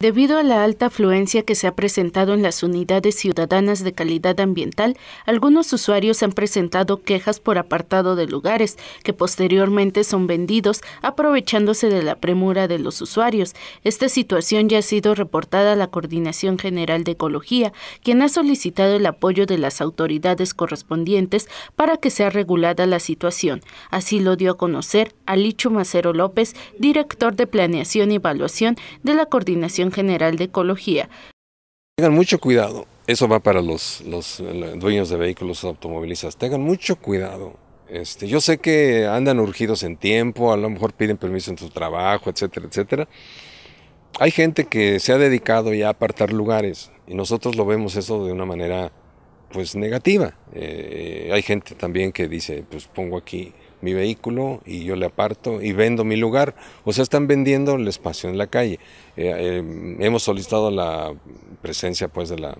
Debido a la alta afluencia que se ha presentado en las unidades ciudadanas de calidad ambiental, algunos usuarios han presentado quejas por apartado de lugares que posteriormente son vendidos aprovechándose de la premura de los usuarios. Esta situación ya ha sido reportada a la Coordinación General de Ecología, quien ha solicitado el apoyo de las autoridades correspondientes para que sea regulada la situación. Así lo dio a conocer Alicho Macero López, director de Planeación y Evaluación de la Coordinación General de Ecología. Tengan mucho cuidado, eso va para los, los eh, dueños de vehículos automovilistas, tengan mucho cuidado. Este, yo sé que andan urgidos en tiempo, a lo mejor piden permiso en su trabajo, etcétera, etcétera. Hay gente que se ha dedicado ya a apartar lugares y nosotros lo vemos eso de una manera pues negativa. Eh, hay gente también que dice, pues pongo aquí mi vehículo y yo le aparto y vendo mi lugar. O sea, están vendiendo el espacio en la calle. Eh, eh, hemos solicitado la presencia pues, de, la,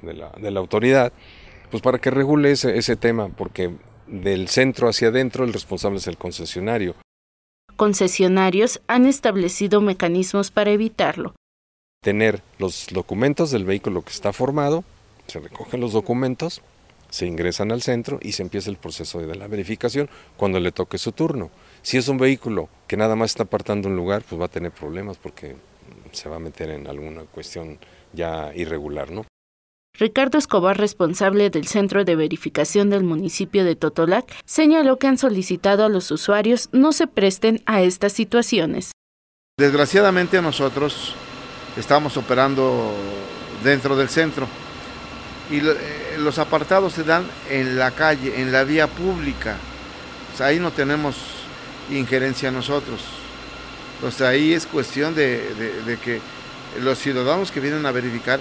autoridad pues, para que regule ese, ese tema, porque del centro hacia adentro el responsable es el concesionario. Concesionarios han establecido mecanismos para evitarlo. Tener los documentos del vehículo que está formado, se recogen los documentos, se ingresan al centro y se empieza el proceso de la verificación cuando le toque su turno. Si es un vehículo que nada más está apartando un lugar, pues va a tener problemas porque se va a meter en alguna cuestión ya irregular, ¿no? Ricardo Escobar, responsable del centro de verificación del municipio de Totolac, señaló que han solicitado a los usuarios no se presten a estas situaciones. Desgraciadamente nosotros estamos operando dentro del centro y eh, los apartados se dan en la calle, en la vía pública. ahí no tenemos injerencia nosotros. O ahí es cuestión de, que los ciudadanos que vienen a verificar,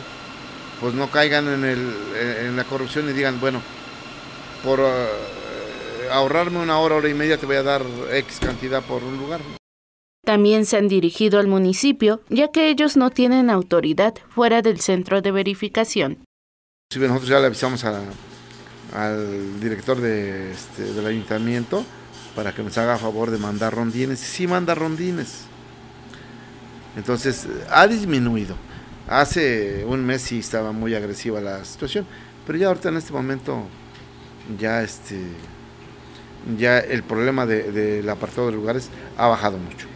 pues no caigan en, la corrupción y digan, bueno, por eh, ahorrarme una hora, hora y media te voy a dar X cantidad por un lugar. También se han dirigido al municipio, ya que ellos no tienen autoridad fuera del centro de verificación nosotros ya le avisamos al director este, del ayuntamiento para que nos haga favor de mandar rondines. Y sí manda rondines. Entonces, ha disminuido. Hace un mes sí estaba muy agresiva la situación, pero ya ahorita en este momento ya este ya el problema del de, apartado de lugares ha bajado mucho.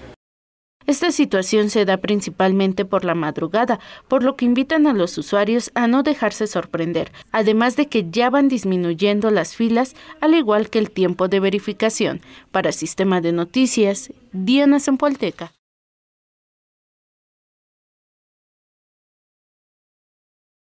Esta situación se da principalmente por la madrugada, por lo que invitan a los usuarios a no dejarse sorprender, además de que ya van disminuyendo las filas al igual que el tiempo de verificación. Para Sistema de Noticias, Diana Zempolteca.